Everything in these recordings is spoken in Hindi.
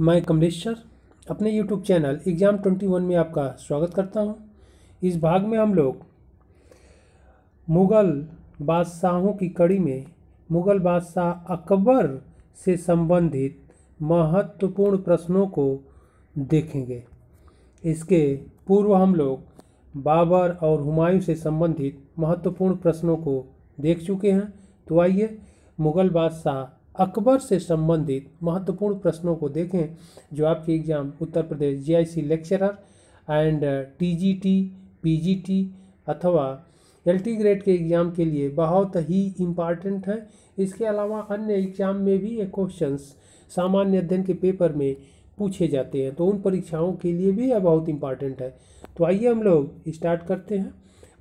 मैं कमलेश सर अपने YouTube channel exam twenty one में आपका स्वागत करता हूं। इस भाग में हम लोग मुग़ल बादशाहों की कड़ी में मुग़ल बादशाह अकबर से संबंधित महत्वपूर्ण प्रश्नों को देखेंगे इसके पूर्व हम लोग बाबर और हुमायूं से संबंधित महत्वपूर्ण प्रश्नों को देख चुके हैं तो आइए मुग़ल बादशाह अकबर से संबंधित महत्वपूर्ण प्रश्नों को देखें जो आपके exam Uttar Pradesh GIC lecturer and TGT PGT अथवा एलटी ग्रेड के एग्ज़ाम के लिए बहुत ही इम्पॉर्टेंट है इसके अलावा अन्य एग्ज़ाम में भी ये क्वेश्चंस सामान्य अध्ययन के पेपर में पूछे जाते हैं तो उन परीक्षाओं के लिए भी यह बहुत इम्पॉर्टेंट है तो आइए हम लोग स्टार्ट करते हैं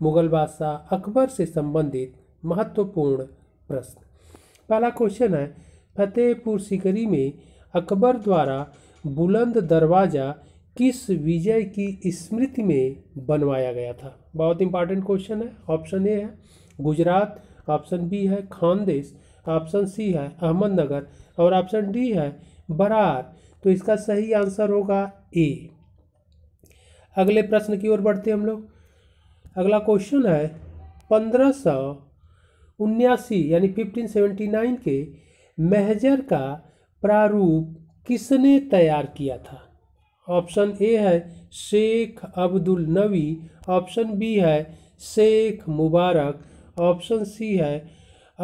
मुगल बादशाह अकबर से संबंधित महत्वपूर्ण प्रश्न पहला क्वेश्चन है फतेहपुर सिकरी में अकबर द्वारा बुलंद दरवाज़ा किस विजय की स्मृति में बनवाया गया था बहुत इंपॉर्टेंट क्वेश्चन है ऑप्शन ए है गुजरात ऑप्शन बी है खानदेश ऑप्शन सी है अहमदनगर और ऑप्शन डी है बरार तो इसका सही आंसर होगा ए अगले प्रश्न की ओर बढ़ते हम लोग अगला क्वेश्चन है पंद्रह सौ उन्यासी यानी 1579 के महजर का प्रारूप किसने तैयार किया था ऑप्शन ए है शेख अब्दुल नबी ऑप्शन बी है शेख मुबारक ऑप्शन सी है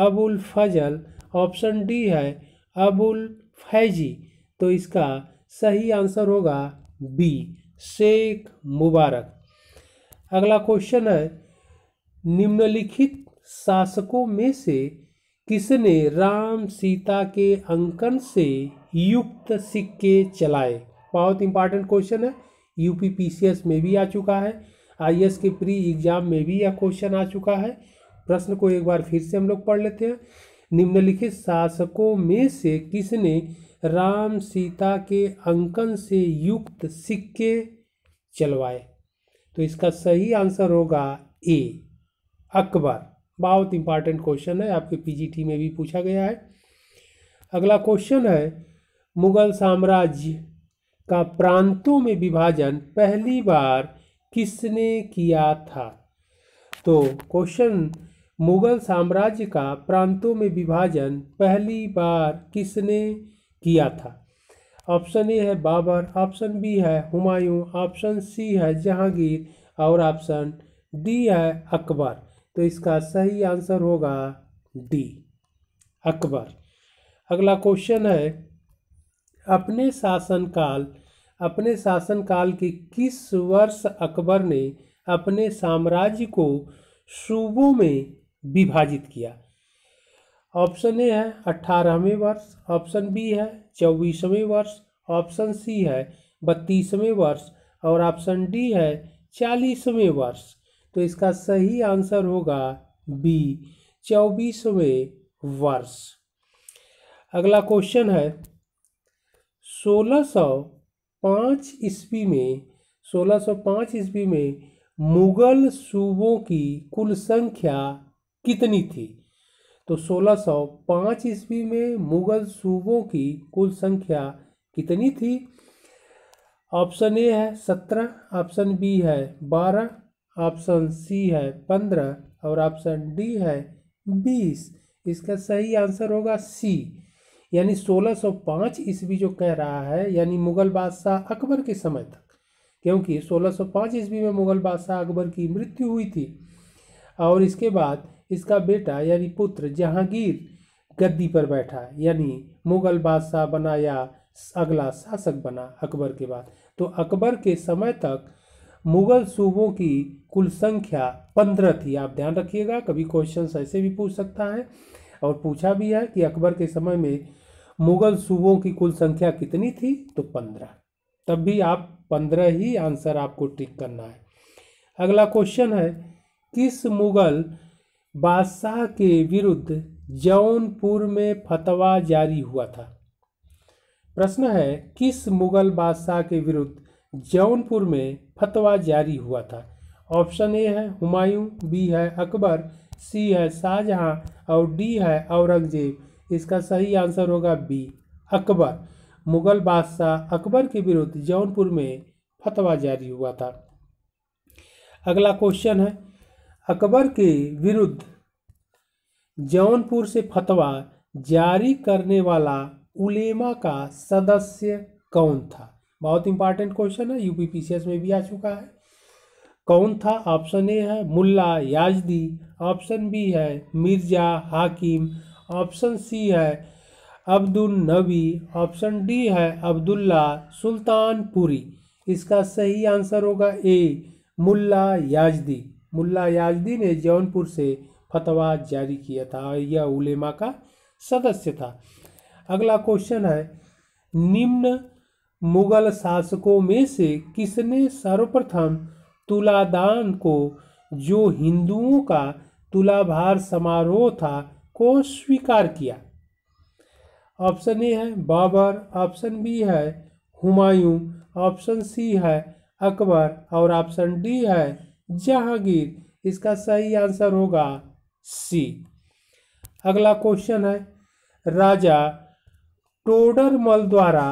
अबुल फजल ऑप्शन डी है अबुल फैजी तो इसका सही आंसर होगा बी शेख मुबारक अगला क्वेश्चन है निम्नलिखित शासकों में से किसने राम सीता के अंकन से युक्त सिक्के चलाए बहुत इंपॉर्टेंट क्वेश्चन है यूपी पीसीएस में भी आ चुका है आई के प्री एग्जाम में भी यह क्वेश्चन आ चुका है प्रश्न को एक बार फिर से हम लोग पढ़ लेते हैं निम्नलिखित शासकों में से किसने राम सीता के अंकन से युक्त सिक्के चलवाए तो इसका सही आंसर होगा ए अकबर बहुत इंपॉर्टेंट क्वेश्चन है आपके पीजीटी में भी पूछा गया है अगला क्वेश्चन है मुगल साम्राज्य का प्रांतों में विभाजन पहली बार किसने किया था तो क्वेश्चन मुगल साम्राज्य का प्रांतों में विभाजन पहली बार किसने किया था ऑप्शन ए है बाबर ऑप्शन बी है हुमायूं ऑप्शन सी है जहांगीर और ऑप्शन डी है अकबर तो इसका सही आंसर होगा डी अकबर अगला क्वेश्चन है अपने शासनकाल अपने शासनकाल के किस वर्ष अकबर ने अपने साम्राज्य को सूबों में विभाजित किया ऑप्शन ए है अठारहवें वर्ष ऑप्शन बी है चौबीसवें वर्ष ऑप्शन सी है बत्तीसवें वर्ष और ऑप्शन डी है चालीसवें वर्ष तो इसका सही आंसर होगा बी चौबीसवें वर्ष अगला क्वेश्चन है सोलह सौ पाँच ईस्वी में सोलह सौ पाँच ईस्वी में मुगल सूबों की कुल संख्या कितनी थी तो 1605 ईस्वी में मुगल सूबों की कुल संख्या कितनी थी ऑप्शन ए है सत्रह ऑप्शन बी है बारह ऑप्शन सी है पंद्रह और ऑप्शन डी है बीस इसका सही आंसर होगा सी यानी 1605 ईस्वी जो कह रहा है यानी मुगल बादशाह अकबर के समय तक क्योंकि 1605 ईस्वी में मुगल बादशाह अकबर की मृत्यु हुई थी और इसके बाद इसका बेटा यानी पुत्र जहांगीर गद्दी पर बैठा यानी मुगल बादशाह बना या अगला शासक बना अकबर के बाद तो अकबर के समय तक मुगल सूबों की कुल संख्या पंद्रह थी आप ध्यान रखिएगा कभी क्वेश्चन ऐसे भी पूछ सकता है और पूछा भी है कि अकबर के समय में मुगल सूबों की कुल संख्या कितनी थी तो पंद्रह तब भी आप पंद्रह ही आंसर आपको टिक करना है अगला क्वेश्चन है किस मुगल बादशाह के विरुद्ध जौनपुर में फतवा जारी हुआ था प्रश्न है किस मुगल बादशाह के विरुद्ध जौनपुर में फतवा जारी हुआ था ऑप्शन ए है हुमायूं बी है अकबर सी है शाहजहां और डी है औरंगजेब इसका सही आंसर होगा बी अकबर मुगल बादशाह अकबर के विरुद्ध जौनपुर में फतवा जारी हुआ था अगला क्वेश्चन है अकबर के विरुद्ध जौनपुर से फतवा जारी करने वाला उलेमा का सदस्य कौन था बहुत इंपॉर्टेंट क्वेश्चन है यूपी पीसीएस में भी आ चुका है कौन था ऑप्शन ए है मुल्ला याजदी ऑप्शन बी है मिर्जा हाकिम ऑप्शन सी है अब्दुल नबी ऑप्शन डी है अब्दुल्ला सुल्तानपुरी इसका सही आंसर होगा ए मुल्ला याजदी मुल्ला याजदी ने जौनपुर से फतवा जारी किया था और यह उलेमा का सदस्य था अगला क्वेश्चन है निम्न मुगल शासकों में से किसने सर्वप्रथम तुलादान को जो हिंदुओं का तुलाभार समारोह था को स्वीकार किया ऑप्शन ए है बाबर ऑप्शन बी है हुमायूं ऑप्शन सी है अकबर और ऑप्शन डी है जहांगीर इसका सही आंसर होगा सी अगला क्वेश्चन है राजा टोडरमल द्वारा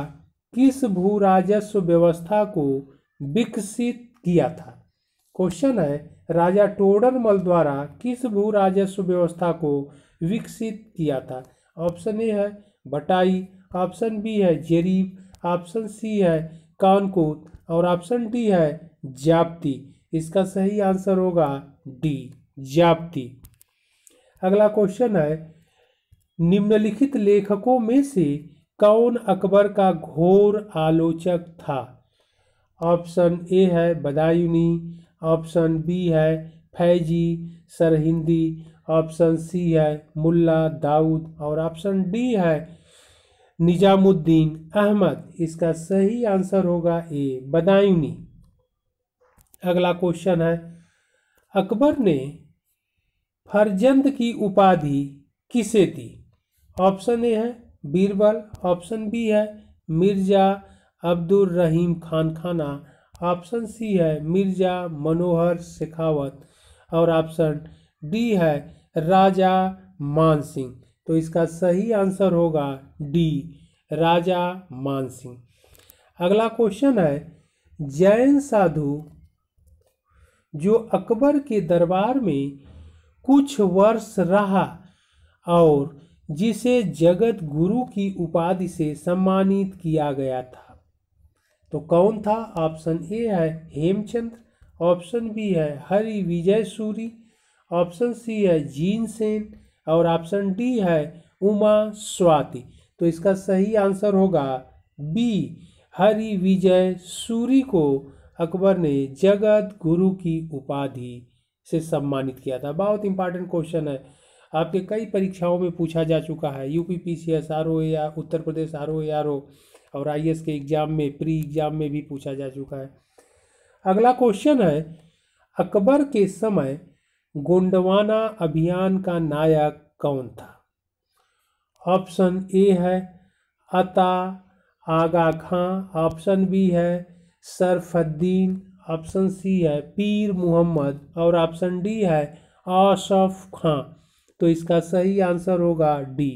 किस भू राजस्व व्यवस्था को विकसित किया था क्वेश्चन है राजा टोडरमल द्वारा किस भू राजस्व व्यवस्था को विकसित किया था ऑप्शन ए है बटाई ऑप्शन बी है जेरीब ऑप्शन सी है कानकूत और ऑप्शन डी है जाप्ती इसका सही आंसर होगा डी जाप्ती अगला क्वेश्चन है निम्नलिखित लेखकों में से कौन अकबर का घोर आलोचक था ऑप्शन ए है बदायूनी ऑप्शन बी है फैजी सरहिंदी ऑप्शन सी है मुल्ला दाऊद और ऑप्शन डी है निजामुद्दीन अहमद इसका सही आंसर होगा ए बदायूनी अगला क्वेश्चन है अकबर ने फरजंद की उपाधि किसे दी ऑप्शन ए है बीरबल ऑप्शन बी है मिर्ज़ा अब्दुल रहीम खान खाना ऑप्शन सी है मिर्ज़ा मनोहर शेखावत और ऑप्शन डी है राजा मान सिंह तो इसका सही आंसर होगा डी राजा मान सिंह अगला क्वेश्चन है जैन साधु जो अकबर के दरबार में कुछ वर्ष रहा और जिसे जगत गुरु की उपाधि से सम्मानित किया गया था तो कौन था ऑप्शन ए है हेमचंद्र ऑप्शन बी है हरि विजय सूरी ऑप्शन सी है जीन सेन और ऑप्शन डी है उमा स्वाति तो इसका सही आंसर होगा बी हरि विजय सूरी को अकबर ने जगत गुरु की उपाधि से सम्मानित किया था बहुत इंपॉर्टेंट क्वेश्चन है आपके कई परीक्षाओं में पूछा जा चुका है U P P C S R O या Uttar Pradesh R O R O और आई एस के एग्ज़ाम में प्री एग्ज़ाम में भी पूछा जा चुका है अगला क्वेश्चन है अकबर के समय गोंडवाना अभियान का नायक कौन था ऑप्शन ए है अता आगा खां ऑप्शन बी है सरफद्दीन ऑप्शन सी है पीर मोहम्मद और ऑप्शन डी है आशफ खां तो इसका सही आंसर होगा डी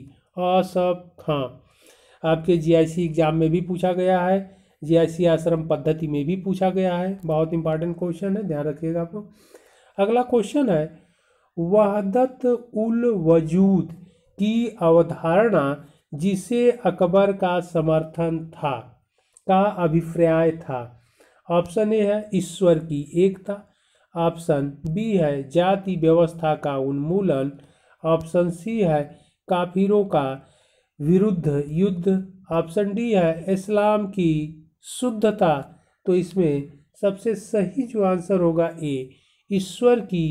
असफ खां हाँ। आपके जीआईसी एग्जाम में भी पूछा गया है जीआईसी आश्रम पद्धति में भी पूछा गया है बहुत इंपॉर्टेंट क्वेश्चन है ध्यान रखिएगा आप अगला क्वेश्चन है वहदत उल वजूद की अवधारणा जिसे अकबर का समर्थन था का अभिप्राय था ऑप्शन ए है ईश्वर की एकता ऑप्शन बी है जाति व्यवस्था का उन्मूलन ऑप्शन सी है काफिरों का विरुद्ध युद्ध ऑप्शन डी है इस्लाम की शुद्धता तो इसमें सबसे सही जो आंसर होगा ए ईश्वर की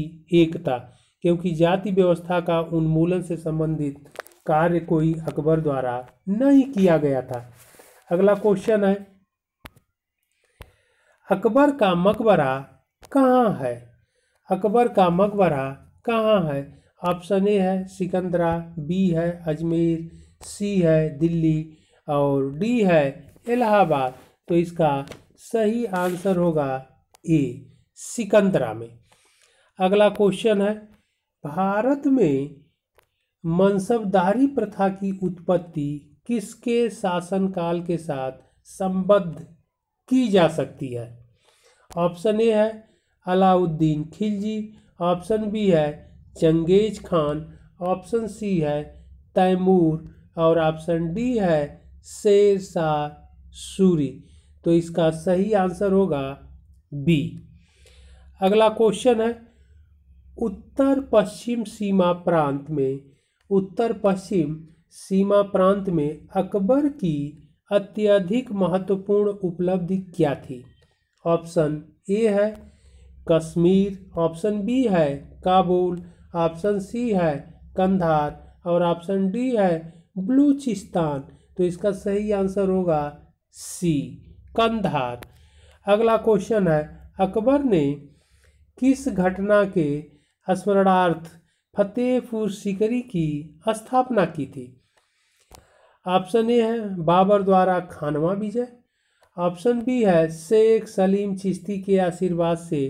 एकता क्योंकि जाति व्यवस्था का उन्मूलन से संबंधित कार्य कोई अकबर द्वारा नहीं किया गया था अगला क्वेश्चन है अकबर का मकबरा कहाँ है अकबर का मकबरा कहाँ है ऑप्शन ए है सिकंदरा बी है अजमेर सी है दिल्ली और डी है इलाहाबाद तो इसका सही आंसर होगा ए सिकंदरा में अगला क्वेश्चन है भारत में मनसबदारी प्रथा की उत्पत्ति किसके शासनकाल के साथ संबद्ध की जा सकती है ऑप्शन ए है अलाउद्दीन खिलजी ऑप्शन बी है चंगेज खान ऑप्शन सी है तैमूर और ऑप्शन डी है शेर शाह सूरी तो इसका सही आंसर होगा बी अगला क्वेश्चन है उत्तर पश्चिम सीमा प्रांत में उत्तर पश्चिम सीमा प्रांत में अकबर की अत्यधिक महत्वपूर्ण उपलब्धि क्या थी ऑप्शन ए है कश्मीर ऑप्शन बी है काबुल ऑप्शन सी है कंधार और ऑप्शन डी है बलूचिस्तान तो इसका सही आंसर होगा सी कंधार अगला क्वेश्चन है अकबर ने किस घटना के स्मरणार्थ फतेहपुर सिकरी की स्थापना की थी ऑप्शन ए है बाबर द्वारा खानवा विजय ऑप्शन बी है शेख सलीम चिश्ती के आशीर्वाद से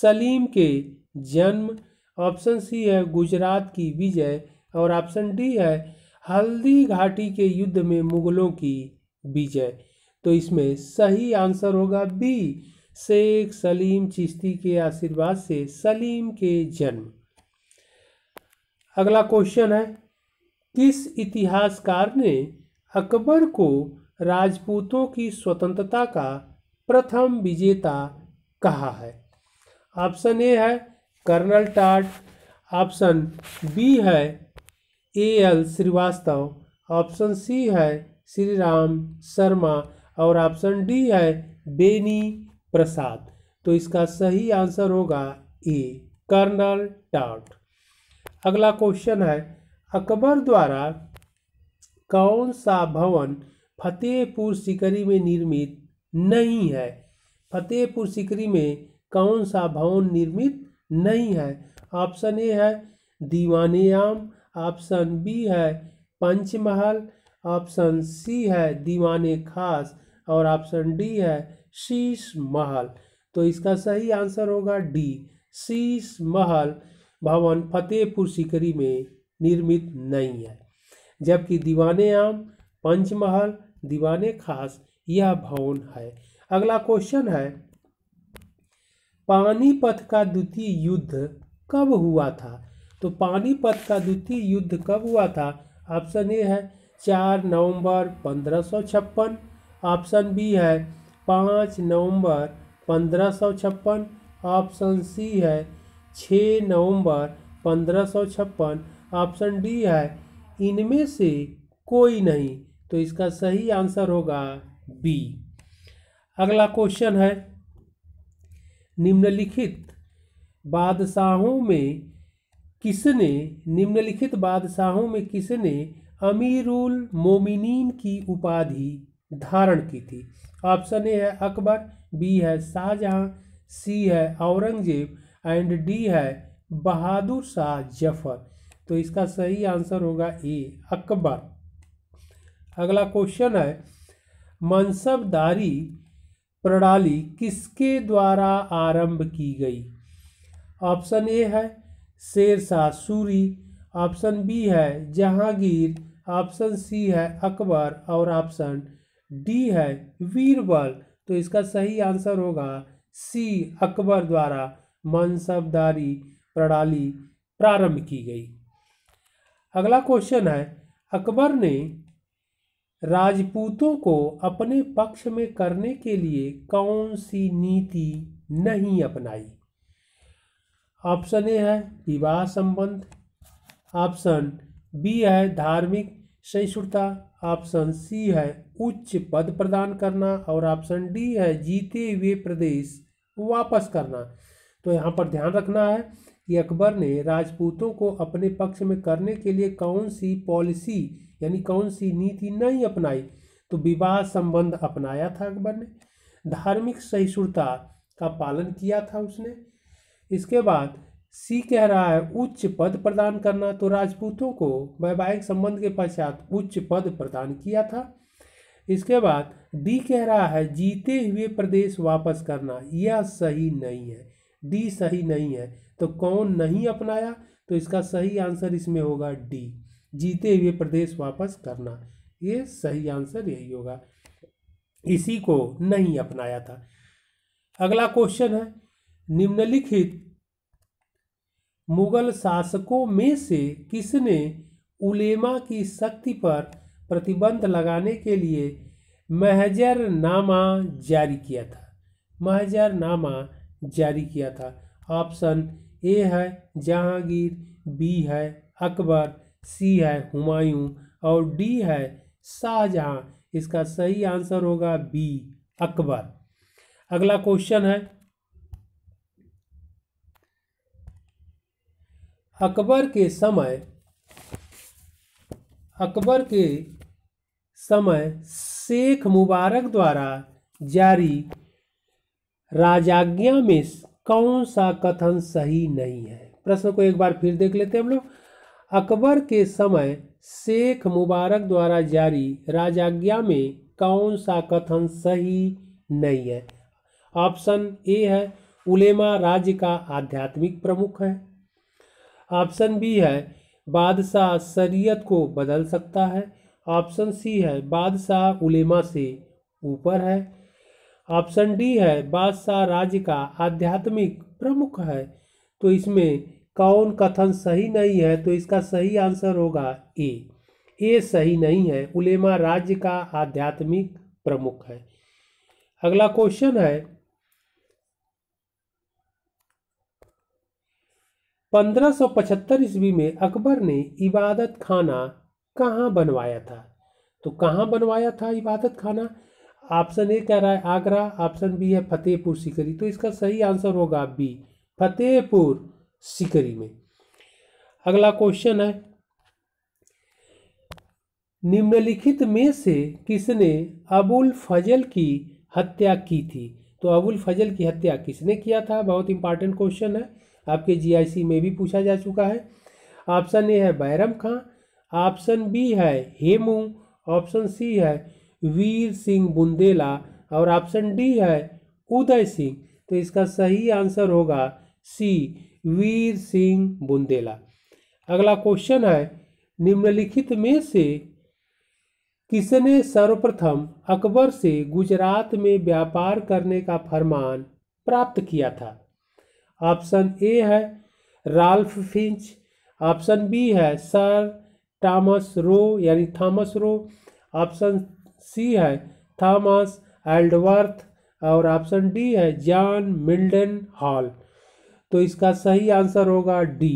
सलीम के जन्म ऑप्शन सी है गुजरात की विजय और ऑप्शन डी है हल्दी घाटी के युद्ध में मुगलों की विजय तो इसमें सही आंसर होगा बी शेख सलीम चिश्ती के आशीर्वाद से सलीम के जन्म अगला क्वेश्चन है किस इतिहासकार ने अकबर को राजपूतों की स्वतंत्रता का प्रथम विजेता कहा है ऑप्शन ए है कर्नल टाट ऑप्शन बी है A L Srivastava option C है श्री राम शर्मा और ऑप्शन डी है बेनी प्रसाद तो इसका सही आंसर होगा ए कर्नल टाट अगला क्वेश्चन है अकबर द्वारा कौन सा भवन फतेहपुर सिकरी में निर्मित नहीं है फतेहपुर सिकरी में कौन सा भवन निर्मित नहीं है ऑप्शन ए है दीवानी आम ऑप्शन बी है पंचमहल ऑप्शन सी है दीवान खास और ऑप्शन डी है शीश महल तो इसका सही आंसर होगा डी शीश महल भवन फतेहपुर सिकरी में निर्मित नहीं है जबकि दीवाने आम पंचमहल दीवान खास यह भवन है अगला क्वेश्चन है पानीपत का द्वितीय युद्ध कब हुआ था तो पानीपत का द्वितीय युद्ध कब हुआ था ऑप्शन ए है चार नवंबर पंद्रह सौ छप्पन ऑप्शन बी है पाँच नवंबर पंद्रह सौ छप्पन ऑप्शन सी है छः नवंबर पंद्रह सौ छप्पन ऑप्शन डी है इनमें से कोई नहीं तो इसका सही आंसर होगा बी अगला क्वेश्चन है निम्नलिखित बादशाहों में किसने निम्नलिखित बादशाहों में किसने अमीरुल मोमिनीन की उपाधि धारण की थी ऑप्शन ए है अकबर बी है शाहजहां सी है औरंगजेब एंड डी है बहादुर शाह जफर तो इसका सही आंसर होगा ए अकबर अगला क्वेश्चन है मनसबदारी प्रणाली किसके द्वारा आरंभ की गई ऑप्शन ए है शेरशाह सूरी ऑप्शन बी है जहांगीर ऑप्शन सी है अकबर और ऑप्शन डी है वीरबल तो इसका सही आंसर होगा सी अकबर द्वारा मनसबदारी प्रणाली प्रारंभ की गई अगला क्वेश्चन है अकबर ने राजपूतों को अपने पक्ष में करने के लिए कौन सी नीति नहीं अपनाई ऑप्शन ए है विवाह संबंध ऑप्शन बी है धार्मिक सहिष्णुता ऑप्शन सी है उच्च पद प्रदान करना और ऑप्शन डी है जीते हुए प्रदेश वापस करना तो यहाँ पर ध्यान रखना है कि अकबर ने राजपूतों को अपने पक्ष में करने के लिए कौन सी पॉलिसी यानी कौन सी नीति नहीं अपनाई तो विवाह संबंध अपनाया था अकबर ने धार्मिक सहिष्णुता का पालन किया था उसने इसके बाद सी कह रहा है उच्च पद प्रदान करना तो राजपूतों को वैवाहिक संबंध के पश्चात उच्च पद प्रदान किया था इसके बाद डी कह रहा है जीते हुए प्रदेश वापस करना यह सही नहीं है डी सही नहीं है तो कौन नहीं अपनाया तो इसका सही आंसर इसमें होगा डी जीते हुए प्रदेश वापस करना ये सही आंसर यही होगा इसी को नहीं अपनाया था अगला क्वेश्चन है निम्नलिखित मुगल शासकों में से किसने उलेमा की शक्ति पर प्रतिबंध लगाने के लिए महजर नामा जारी किया था महजर नामा जारी किया था ऑप्शन ए है जहांगीर बी है अकबर सी है हुमायूं और डी है शाहजहां इसका सही आंसर होगा बी अकबर अगला क्वेश्चन है अकबर के समय अकबर के समय शेख मुबारक द्वारा जारी राजाज्ञा में कौन सा कथन सही नहीं है प्रश्न को एक बार फिर देख लेते हैं हम लोग अकबर के समय शेख मुबारक द्वारा जारी राजाज्ञा में कौन सा कथन सही नहीं है ऑप्शन ए है उलेमा राज्य का आध्यात्मिक प्रमुख है ऑप्शन बी है बादशाह शरीयत को बदल सकता है ऑप्शन सी है बादशाह उलेमा से ऊपर है ऑप्शन डी है बादशाह राज्य का आध्यात्मिक प्रमुख है तो इसमें कौन कथन सही नहीं है तो इसका सही आंसर होगा ए ए सही नहीं है उलेमा राज्य का आध्यात्मिक प्रमुख है अगला क्वेश्चन है पंद्रह सौ पचहत्तर ईस्वी में अकबर ने इबादत खाना कहाँ बनवाया था तो कहाँ बनवाया था इबादत खाना ऑप्शन ए कह रहा है आगरा ऑप्शन बी है फतेहपुर सिकरी तो इसका सही आंसर होगा बी फतेहपुर सिकरी में अगला क्वेश्चन है निम्नलिखित में से किसने अबुल फजल की हत्या की थी तो अबुल फजल की हत्या किसने किया था बहुत इंपॉर्टेंट क्वेश्चन है आपके जीआईसी में भी पूछा जा चुका है ऑप्शन ए है बैरम खां ऑप्शन बी है हेमू ऑप्शन सी है वीर सिंह बुंदेला और ऑप्शन डी है उदय सिंह तो इसका सही आंसर होगा सी वीर सिंह बुंदेला अगला क्वेश्चन है निम्नलिखित में से किसने सर्वप्रथम अकबर से गुजरात में व्यापार करने का फरमान प्राप्त किया था ऑप्शन ए है राल्फ फिंच ऑप्शन बी है सर टॉमस रो यानी थॉमस रो ऑप्शन सी है थॉमस एल्डवर्थ और ऑप्शन डी है जॉन मिल्डन हॉल तो इसका सही आंसर होगा डी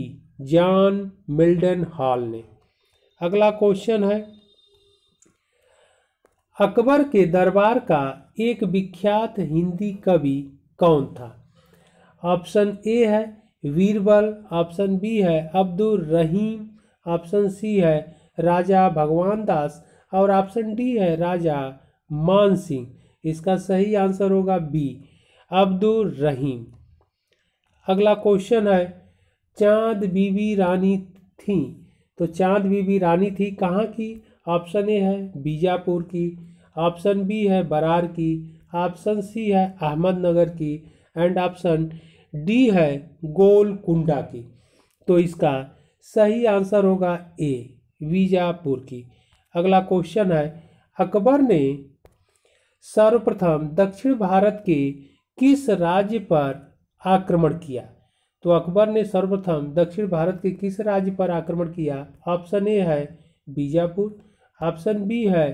जॉन मिल्डन हॉल ने अगला क्वेश्चन है अकबर के दरबार का एक विख्यात हिंदी कवि कौन था ऑप्शन ए है वीरबल ऑप्शन बी है अब्दुल रहीम ऑप्शन सी है राजा भगवान दास और ऑप्शन डी है राजा मान सिंह इसका सही आंसर होगा बी अब्दुल रहीम अगला क्वेश्चन है चांद बीबी रानी थी तो चांद बीबी रानी थी कहाँ की ऑप्शन ए है बीजापुर की ऑप्शन बी है बरार की ऑप्शन सी है अहमदनगर की एंड ऑप्शन डी है गोलकुंडा की तो इसका सही आंसर होगा ए बीजापुर की अगला क्वेश्चन है अकबर ने सर्वप्रथम दक्षिण भारत के किस राज्य पर आक्रमण किया तो अकबर ने सर्वप्रथम दक्षिण भारत के किस राज्य पर आक्रमण किया ऑप्शन ए है बीजापुर ऑप्शन बी है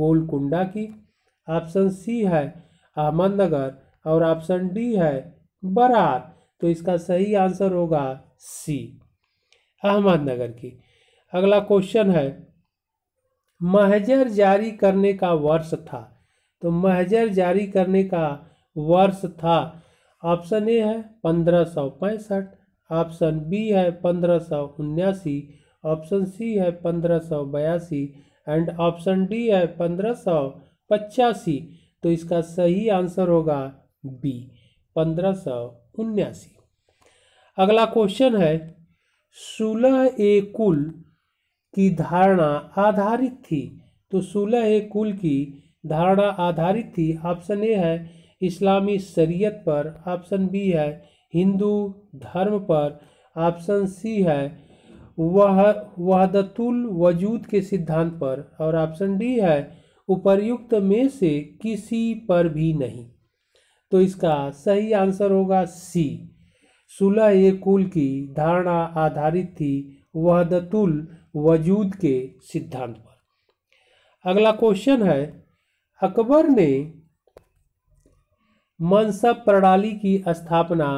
गोलकुंडा की ऑप्शन सी है अहमदनगर और ऑप्शन डी है बरार तो इसका सही आंसर होगा सी अहमदनगर की अगला क्वेश्चन है महजर जारी करने का वर्ष था तो महजर जारी करने का वर्ष था ऑप्शन ए है पंद्रह सौ पैंसठ ऑप्शन बी है पंद्रह सौ उन्यासी ऑप्शन सी है पंद्रह सौ बयासी एंड ऑप्शन डी है पंद्रह सौ पचासी तो इसका सही आंसर होगा बी पंद्रह सौ उन्यासी अगला क्वेश्चन है सोलह ए कुल की धारणा आधारित थी तो सुलह ए कुल की धारणा आधारित थी ऑप्शन ए है इस्लामी शरीयत पर ऑप्शन बी है हिंदू धर्म पर ऑप्शन सी है वह वहदतुल वजूद के सिद्धांत पर और ऑप्शन डी है उपर्युक्त में से किसी पर भी नहीं तो इसका सही आंसर होगा सी सुलह ए कुल की धारणा आधारित थी वहदतुल वजूद के सिद्धांत पर अगला क्वेश्चन है अकबर ने मनसब प्रणाली की स्थापना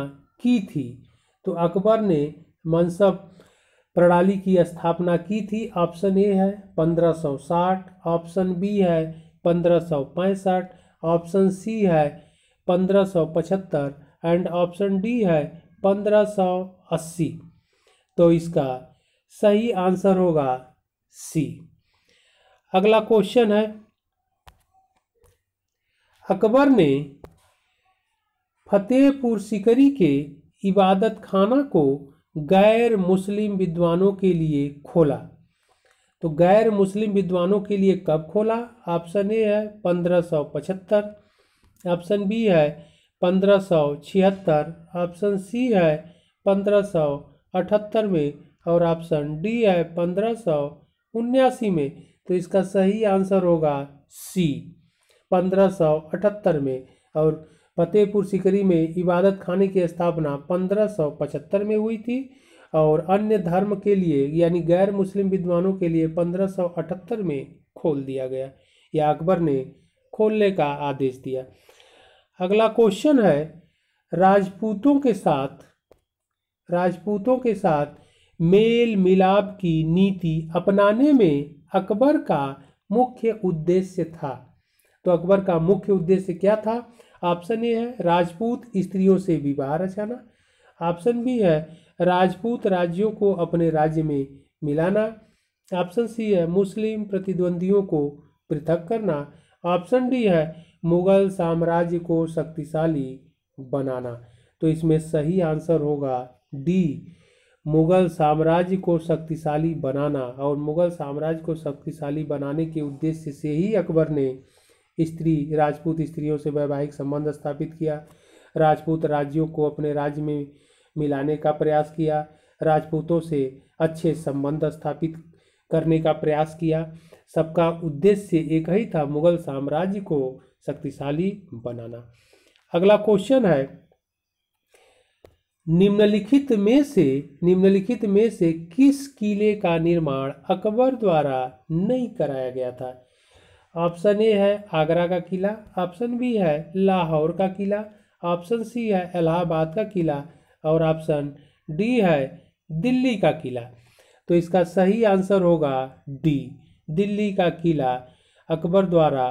की थी तो अकबर ने मनसब प्रणाली की स्थापना की थी ऑप्शन ए है 1560 ऑप्शन बी है 1565 ऑप्शन सी है 1575 एंड ऑप्शन डी है 1580 तो इसका सही आंसर होगा सी अगला क्वेश्चन है अकबर ने फतेहपुर सिकरी के इबादत खाना को गैर मुस्लिम विद्वानों के लिए खोला तो गैर मुस्लिम विद्वानों के लिए कब खोला ऑप्शन ए है पंद्रह सौ पचहत्तर ऑप्शन बी है पंद्रह सौ छिहत्तर ऑप्शन सी है पंद्रह सौ अठहत्तर में और ऑप्शन डी है पंद्रह सौ उन्यासी में तो इसका सही आंसर होगा सी पंद्रह सौ अठहत्तर में और फतेहपुर सिकरी में इबादत खाने की स्थापना पंद्रह सौ पचहत्तर में हुई थी और अन्य धर्म के लिए यानी गैर मुस्लिम विद्वानों के लिए पंद्रह सौ अठहत्तर में खोल दिया गया या अकबर ने खोलने का आदेश दिया अगला क्वेश्चन है राजपूतों के साथ राजपूतों के साथ मेल मिलाप की नीति अपनाने में अकबर का मुख्य उद्देश्य था तो अकबर का मुख्य उद्देश्य क्या था ऑप्शन ए है राजपूत स्त्रियों से विवाह रचाना ऑप्शन बी है राजपूत राज्यों को अपने राज्य में मिलाना ऑप्शन सी है मुस्लिम प्रतिद्वंदियों को पृथक करना ऑप्शन डी है मुगल साम्राज्य को शक्तिशाली बनाना तो इसमें सही आंसर होगा डी मुगल साम्राज्य को शक्तिशाली बनाना और मुगल साम्राज्य को शक्तिशाली बनाने के उद्देश्य से ही अकबर ने स्त्री राजपूत स्त्रियों से वैवाहिक संबंध स्थापित किया राजपूत राज्यों को अपने राज्य में मिलाने का प्रयास किया राजपूतों से अच्छे संबंध स्थापित करने का प्रयास किया सबका उद्देश्य एक ही था मुगल साम्राज्य को शक्तिशाली बनाना अगला क्वेश्चन है निम्नलिखित में से निम्नलिखित में से किस किले का निर्माण अकबर द्वारा नहीं कराया गया था ऑप्शन ए है आगरा का किला ऑप्शन बी है लाहौर का किला ऑप्शन सी है इलाहाबाद का किला और ऑप्शन डी है दिल्ली का किला तो इसका सही आंसर होगा डी दिल्ली का किला अकबर द्वारा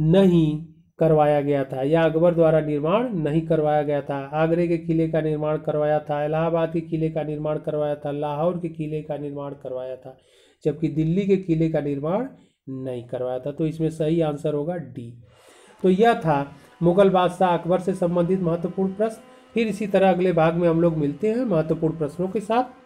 नहीं करवाया गया था या अकबर द्वारा निर्माण नहीं करवाया गया था आगरे के किले का निर्माण करवाया था इलाहाबाद के किले का निर्माण करवाया था लाहौर के किले का निर्माण करवाया था जबकि दिल्ली के किले का निर्माण नहीं करवाया था तो इसमें सही आंसर होगा डी तो यह था मुगल बादशाह अकबर से संबंधित महत्वपूर्ण प्रश्न फिर इसी तरह अगले भाग में हम लोग मिलते हैं महत्वपूर्ण प्रश्नों के साथ